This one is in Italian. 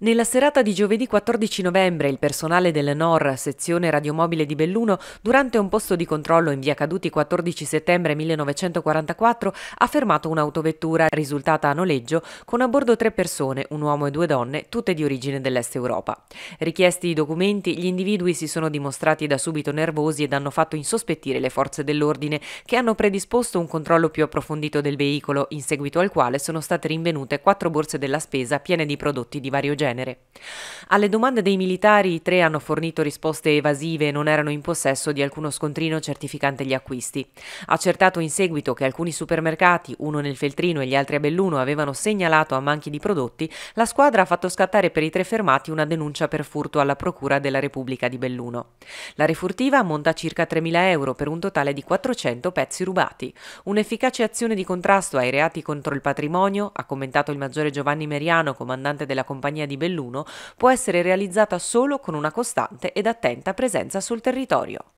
Nella serata di giovedì 14 novembre il personale del NOR, sezione radiomobile di Belluno, durante un posto di controllo in via Caduti 14 settembre 1944, ha fermato un'autovettura risultata a noleggio con a bordo tre persone, un uomo e due donne, tutte di origine dell'Est Europa. Richiesti i documenti, gli individui si sono dimostrati da subito nervosi ed hanno fatto insospettire le forze dell'ordine, che hanno predisposto un controllo più approfondito del veicolo, in seguito al quale sono state rinvenute quattro borse della spesa piene di prodotti di vario genere genere. Alle domande dei militari i tre hanno fornito risposte evasive e non erano in possesso di alcuno scontrino certificante gli acquisti. Accertato in seguito che alcuni supermercati, uno nel Feltrino e gli altri a Belluno, avevano segnalato a manchi di prodotti, la squadra ha fatto scattare per i tre fermati una denuncia per furto alla Procura della Repubblica di Belluno. La refurtiva ammonta a circa 3.000 euro per un totale di 400 pezzi rubati. Un'efficace azione di contrasto ai reati contro il patrimonio, ha commentato il maggiore Giovanni Meriano, comandante della compagnia di Belluno può essere realizzata solo con una costante ed attenta presenza sul territorio.